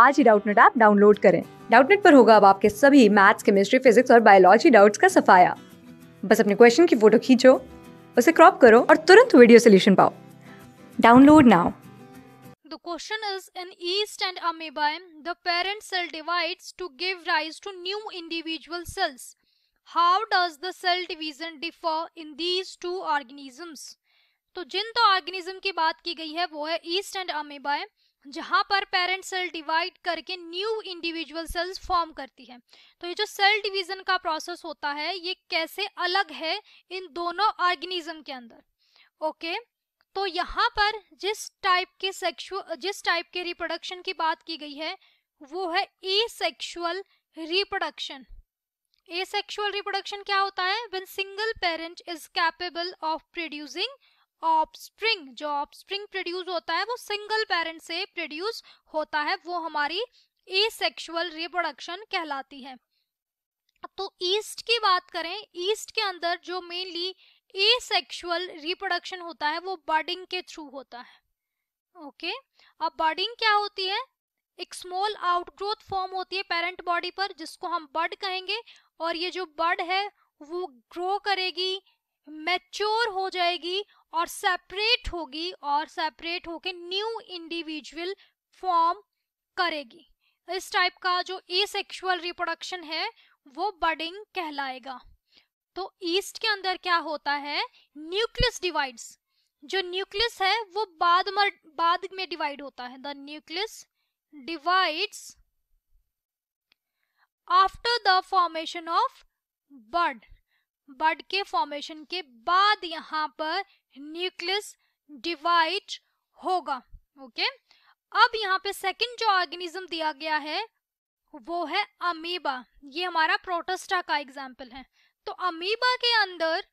आज ही Doubtnet app download करें डाउटनेट पर होगा अब आपके सभी मैथ्स केमिस्ट्री फिजिक्स और बायोलॉजी डाउट्स का सफाया बस अपने क्वेश्चन की फोटो खींचो उसे क्रॉप करो और तुरंत वीडियो सोल्यूशन पाओ download now The question is in yeast and amoeba the parent cell divides to give rise to new individual cells. How does the cell division differ in these two organisms? तो जिन तो organism की बात की गई है वो है east and amoeba जहां पर पेरेंट सेल डिवाइड करके न्यू इंडिविजुअल सेल्स फॉर्म करती है तो ये जो सेल डिवीजन का प्रोसेस होता है ये कैसे अलग है इन दोनों ऑर्गेनिज्म के अंदर ओके तो यहाँ पर जिस टाइप के सेक्सुअल जिस टाइप के रिप्रोडक्शन की बात की गई है वो है asexual reproduction asexual reproduction क्या होता है when single parent is capable of producing offspring जो ऑफस्प्रिंग प्रोड्यूस होता है वो सिंगल पेरेंट से प्रोड्यूस होता है वो हमारी एसेक्सुअल रिप्रोडक्शन कहलाती है तो ईस्ट की बात करें ईस्ट के अंदर जो मेनली एसेक्सुअल रिप्रोडक्शन होता है वो बर्डिंग के थ्रू होता है ओके अब बर्डिंग क्या होती है एक स्मॉल आउटग्रोथ फॉर्म होती है पेरेंट बॉडी पर जिसको हम बर्ड कहेंगे और ये जो बर्ड है वो ग्रो करेगी मैच्योर हो जाएगी और सेपरेट होगी और सेपरेट होके न्यू इंडिविजुअल फॉर्म करेगी इस टाइप का जो ए सेक्शुअल रिप्रोडक्शन है वो बडिंग कहलाएगा तो ईस्ट के अंदर क्या होता है न्यूक्लियस डिवाइड्स जो न्यूक्लियस है वो बाद में बाद में डिवाइड होता है the nucleus divides after the formation of bird bud के फॉर्मेशन के बाद यहाँ पर न्यूक्लियस डिवाइड होगा ओके अब यहाँ पे सेकंड जो ऑर्गेनिज्म दिया गया है वो है अमीबा ये हमारा प्रोटोस्टा का एग्जाम्पल है तो अमीबा के अंदर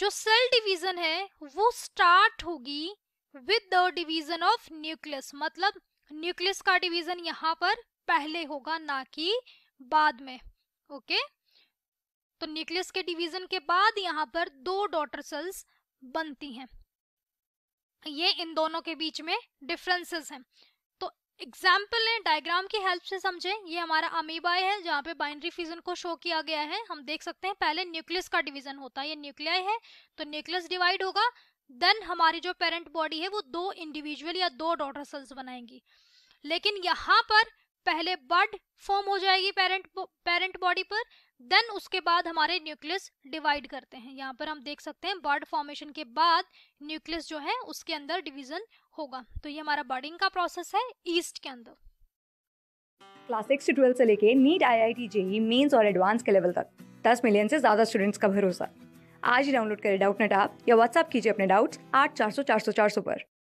जो सेल डिवीजन है वो स्टार्ट होगी with the division of nucleus मतलब न्यूक्लियस का डिवीजन यहाँ पर पहले होगा ना कि बाद में ओके okay? तो न्यूक्लियस के डिवीजन के बाद यहाँ पर दो डॉटर सेल्स बनती हैं ये इन दोनों के बीच में डिफरेंसेस हैं तो एग्जाम्पल है डायग्राम की हेल्प से समझें ये हमारा अमीबाई है जहाँ पे बाइनरी फ्यूजन को शो किया गया है हम देख सकते हैं पहले न्यूक्लियस का डिवीजन होता है ये न्यूक्लियाई है तो न्यूक्लियस डिवाइड होगा देन हमारी जो पेरेंट बॉडी है वो दो इंडिविजुअल या दो डॉटर सेल्स बनाएंगी लेकिन यहाँ पर पहले बड फॉर्म हो जाएगी पेरेंट पेरेंट बॉडी पर देन उसके बाद हमारे न्यूक्लियस डिवाइड करते हैं यहाँ पर हम देख सकते हैं बर्ड फॉर्मेशन के बाद न्यूक्लियस जो है उसके अंदर डिवीजन होगा तो ये हमारा बर्डिंग का प्रोसेस है ईस्ट के अंदर क्लास सिक्स से ट्वेल्व से लेके NEET I I T JEE Mains और एडवांस के लेवल तक दस मिलियन से ज्यादा स्टूडेंट्स का भरोसा आज ही डाउनलोड करें डाउट नेट आप या व्हाट्सअप कीजिए अपने डाउट्स आठ चार सौ चार सौ चार सौ पर